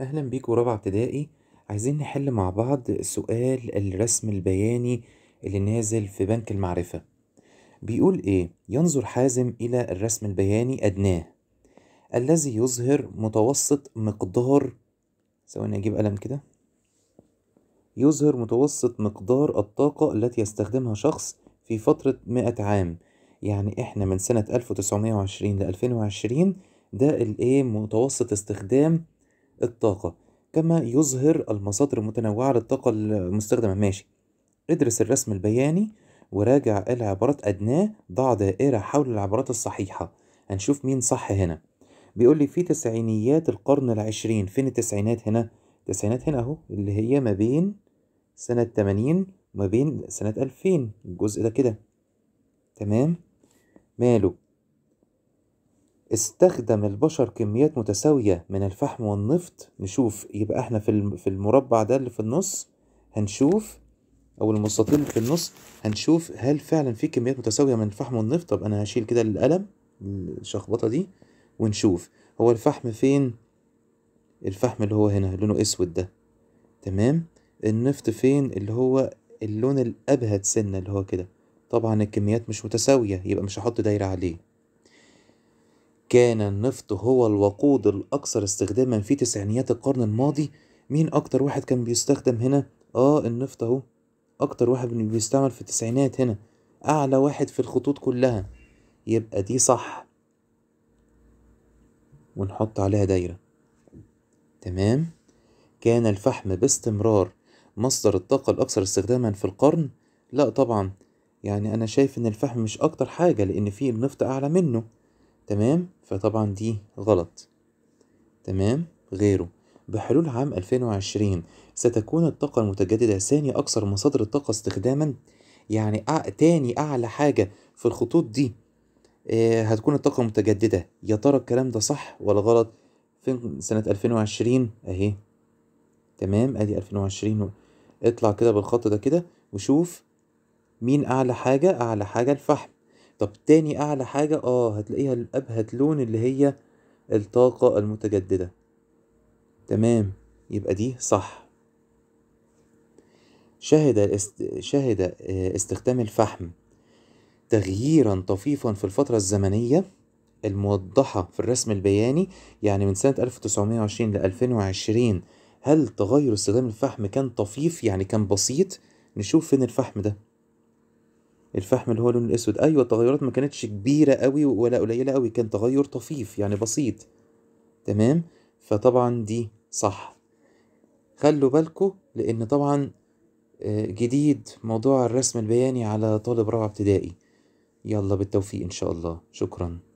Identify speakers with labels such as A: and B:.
A: أهلا بيكم رابعة ابتدائي عايزين نحل مع بعض سؤال الرسم البياني اللي نازل في بنك المعرفة بيقول إيه؟ ينظر حازم إلى الرسم البياني أدناه الذي يظهر متوسط مقدار ثواني أجيب قلم كده يظهر متوسط مقدار الطاقة التي يستخدمها شخص في فترة 100 عام يعني إحنا من سنة 1920 ل 2020 ده الإيه متوسط استخدام الطاقة كما يظهر المصادر المتنوعة للطاقة المستخدمة ماشي ادرس الرسم البياني وراجع العبارات أدناه ضع دائرة حول العبارات الصحيحة هنشوف مين صح هنا بيقول لي في تسعينيات القرن العشرين فين التسعينات هنا التسعينات هنا اهو اللي هي ما بين سنة 80 وما بين سنة 2000 الجزء ده كده تمام ماله استخدم البشر كميات متساوية من الفحم والنفط نشوف يبقى احنا في في المربع ده اللي في النص هنشوف او المستطيل اللي في النص هنشوف هل فعلا في كميات متساوية من الفحم والنفط طب انا هشيل كده القلم الشخبطة دي ونشوف هو الفحم فين الفحم اللي هو هنا لونه اسود ده تمام النفط فين اللي هو اللون الابهت سنة اللي هو كده طبعا الكميات مش متساوية يبقى مش هحط دايرة عليه كان النفط هو الوقود الأكثر استخداما في تسعينيات القرن الماضي مين أكتر واحد كان بيستخدم هنا؟ آه النفط أهو أكتر واحد بيستعمل في التسعينات هنا أعلى واحد في الخطوط كلها يبقى دي صح ونحط عليها دايرة تمام كان الفحم باستمرار مصدر الطاقة الأكثر استخداما في القرن؟ لا طبعا يعني أنا شايف إن الفحم مش أكتر حاجة لأن فيه النفط أعلى منه تمام فطبعا دي غلط تمام غيره بحلول عام 2020 ستكون الطاقة المتجددة ثاني أكثر مصادر الطاقة استخداما يعني أع... تاني أعلى حاجة في الخطوط دي آه، هتكون الطاقة المتجددة يا ترى الكلام ده صح ولا غلط فين سنة 2020 أهي تمام أدي 2020 اطلع كده بالخط ده كده وشوف مين أعلى حاجة أعلى حاجة الفحم طب تاني أعلى حاجة اه هتلاقيها الأبهت لون اللي هي الطاقة المتجددة تمام يبقى دي صح شهد شهد آه، استخدام الفحم تغييرا طفيفا في الفترة الزمنية الموضحة في الرسم البياني يعني من سنة 1920 ل 2020 هل تغير استخدام الفحم كان طفيف يعني كان بسيط نشوف فين الفحم ده الفحم اللي هو اللون الاسود ايوه التغيرات ما كانتش كبيره قوي ولا قليله قوي كان تغير طفيف يعني بسيط تمام فطبعا دي صح خلوا بالكم لان طبعا آه، جديد موضوع الرسم البياني على طالب رابعه ابتدائي يلا بالتوفيق ان شاء الله شكرا